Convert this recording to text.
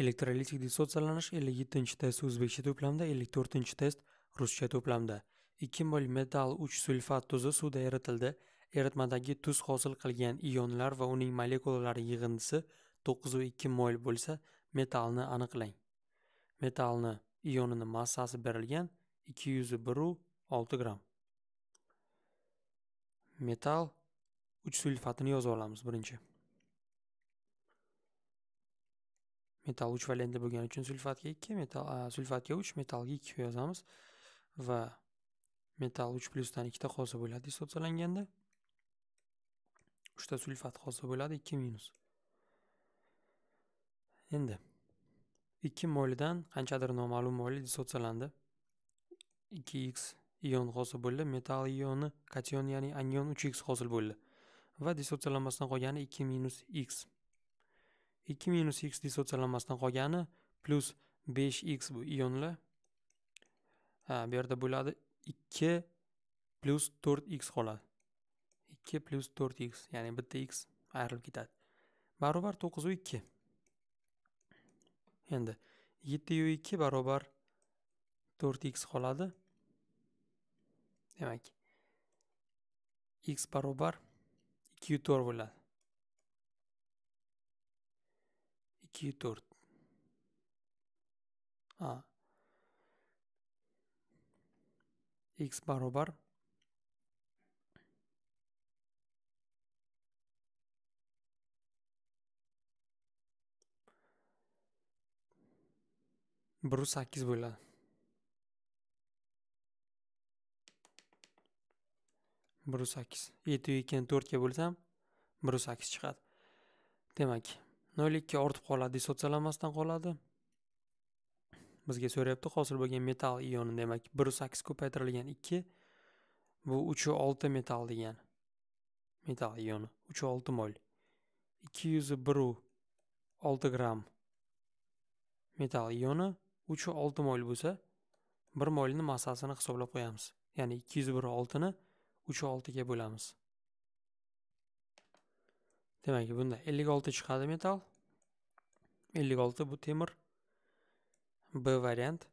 elektrolitik dissotsialanish 57 test o'zbekcha to'plamda 54 test ruscha to'plamda 2 mol metal 3 sulfat tuzi suvda eritildi eritmadagi tuz hosil qilgan ionlar va uning molekulalari yig'indisi 9.2 mol bo'lsa metalni aniqlang metalni ionini massasi berilgan 201.6 gram metal 3 sulfatini yozib olamiz birinchi metal uch variantli bo'lgani uchun sulfatga ikki metal sulfatga uch metalga ikki yozamiz va metal uch plyusdan ikkita hosil bo'ladi 3 uchta sulfat hosil bo'ladi ikki minus endi ikki molidan qanchadir noma'lum moyli dissotsiyalandi ikki x ion hosil bo'ldi metal ioni kation ya'ni anion uch x hosil bo'ldi va dissotsiyalanmasdan qolgani ikki minus x 2 minus x dissotsialanmasdan qolgani plus 5x bu ionlar ha bu yerda bo'ladi 2 plus 4x qoladi 2 plus 4x ya'ni bitta x ayrilib ketadi barobar 9 u 2 endi 7 u 2 barobar 4x qoladi demak x barobar 2 u 4 bo'ladi ikki to'rt a x barobar bir yuz sakkiz bo'ladi bir yuz sakkiz торт ekan to'rtga bo'lsam bir yuz sakkiz chiqadi demak noylikka ortib qoladi dissotsialanmasdan qoladi bizga so'rayapti hosil bo'lgan metal ioni demak bir sakkiz ko'paytirilgan ikki bu uch olti metal degan metal ioni uch olti mol ikki yuz biru olti gramm metal ioni uch olti mol bo'lsa bir molni massasini hisoblab qo'yamiz ya'ni ikki yuz bir oltini uch oltiga bo'lamiz demak bunda ellik olti chiqadi metal 56 bu temir. B variant.